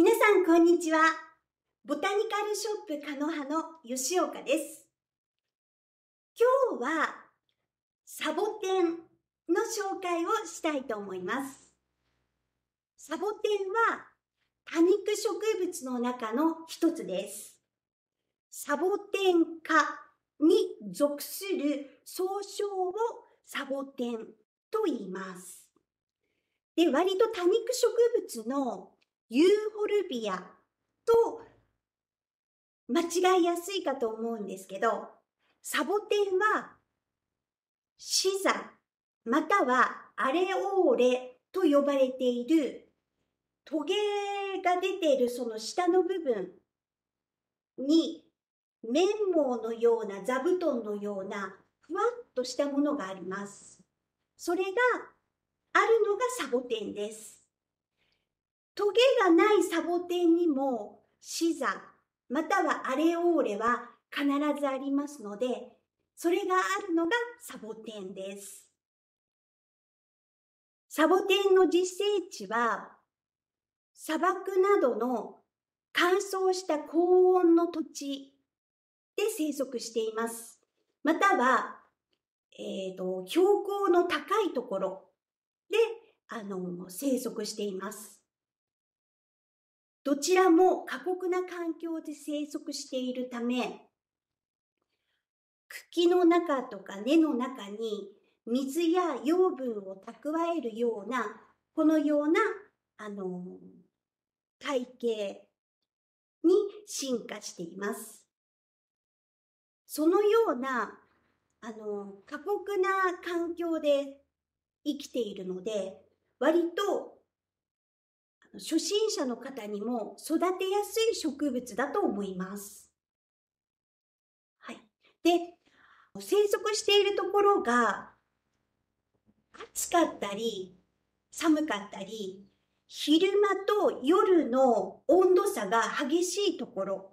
皆さんこんにちは。ボタニカルショップカノハの吉岡です。今日はサボテンの紹介をしたいと思います。サボテンは多肉植物の中の一つです。サボテン科に属する総称をサボテンと言います。で、割と多肉植物のユーフォルビアと間違いやすいかと思うんですけど、サボテンは死座またはアレオーレと呼ばれているトゲが出ているその下の部分に綿毛のような座布団のようなふわっとしたものがあります。それがあるのがサボテンです。トゲがないサボテンにも死座またはアレオーレは必ずありますのでそれがあるのがサボテンです。サボテンの自生地は砂漠などの乾燥した高温の土地で生息しています。または、えーと、と標高の高いところであの生息しています。どちらも過酷な環境で生息しているため、茎の中とか根の中に水や養分を蓄えるような、このような、あの、体型に進化しています。そのような、あの、過酷な環境で生きているので、割と初心者の方にも育てやすい植物だと思います。はい。で、生息しているところが暑かったり寒かったり昼間と夜の温度差が激しいところ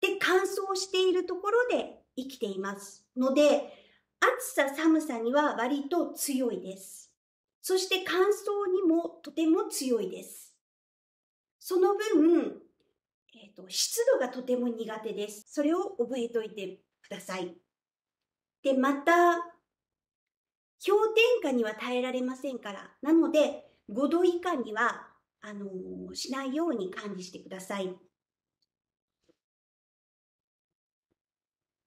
で乾燥しているところで生きていますので暑さ寒さには割と強いです。そして乾燥にもとても強いです。その分、えーと、湿度がとても苦手です。それを覚えておいてください。で、また、氷点下には耐えられませんから、なので5度以下にはあのー、しないように管理してください。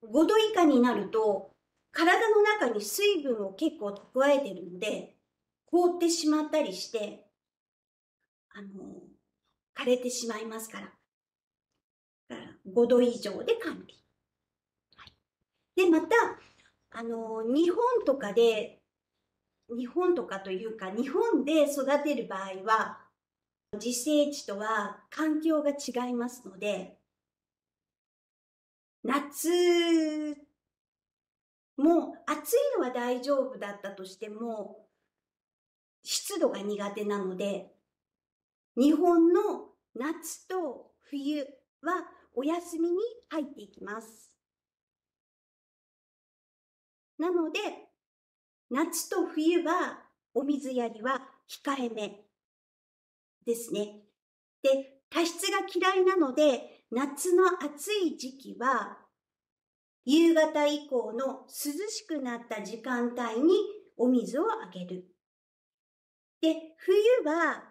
5度以下になると体の中に水分を結構蓄えてるので凍ってしまったりして、あの、枯れてしまいますから。5度以上で管理。で、また、あの、日本とかで、日本とかというか、日本で育てる場合は、自生地とは環境が違いますので、夏も暑いのは大丈夫だったとしても、湿度が苦手なので、日本の夏と冬はお休みに入っていきます。なので、夏と冬はお水やりは控えめですね。で、多湿が嫌いなので、夏の暑い時期は、夕方以降の涼しくなった時間帯にお水をあげる。で、冬は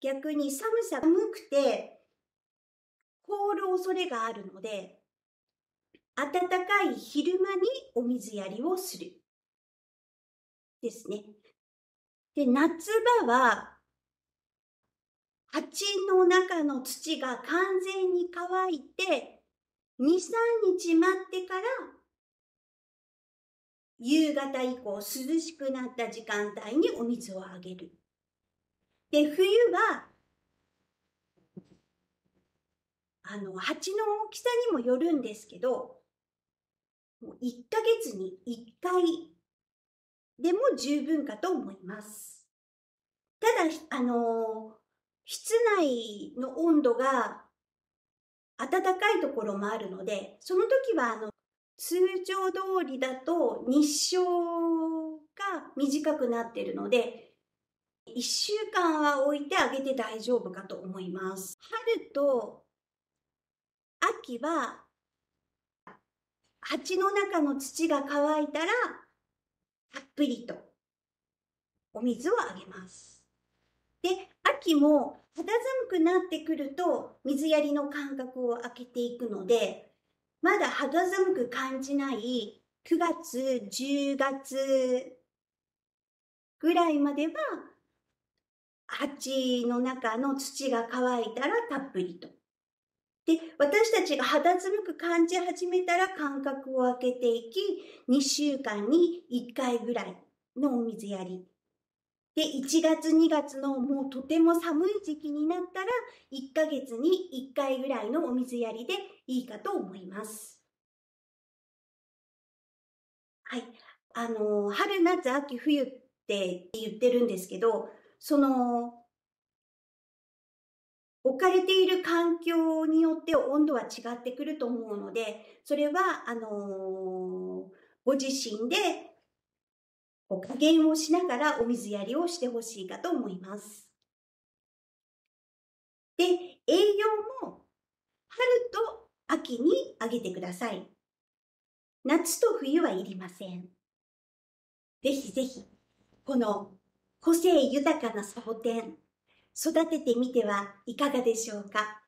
逆に寒さ寒くて凍る恐れがあるので、暖かい昼間にお水やりをする。ですね。で、夏場は鉢の中の土が完全に乾いて、2、3日待ってから夕方以降涼しくなった時間帯にお水をあげる。で、冬は、あの、鉢の大きさにもよるんですけど、もう1ヶ月に1回でも十分かと思います。ただ、あの、室内の温度が暖かいところもあるので、その時はあの通常通りだと日照が短くなっているので、1週間は置いてあげて大丈夫かと思います。春と秋は鉢の中の土が乾いたらたっぷりとお水をあげます。で、秋も肌寒くなってくると水やりの間隔を空けていくのでまだ肌寒く感じない9月、10月ぐらいまでは、鉢の中の土が乾いたらたっぷりと。で、私たちが肌寒く感じ始めたら間隔を空けていき、2週間に1回ぐらいのお水やりで、1月2月のもうとても寒い時期になったら、1ヶ月に1回ぐらいのお水やりでいいかと思います。はい。あの、春、夏、秋、冬って言ってるんですけど、その、置かれている環境によって温度は違ってくると思うので、それは、あのー、ご自身でお加減をしながらお水やりをしてほしいかと思います。で、栄養も春と秋にあげてください。夏と冬はいりません。ぜひぜひ、この個性豊かなサボテン、育ててみてはいかがでしょうか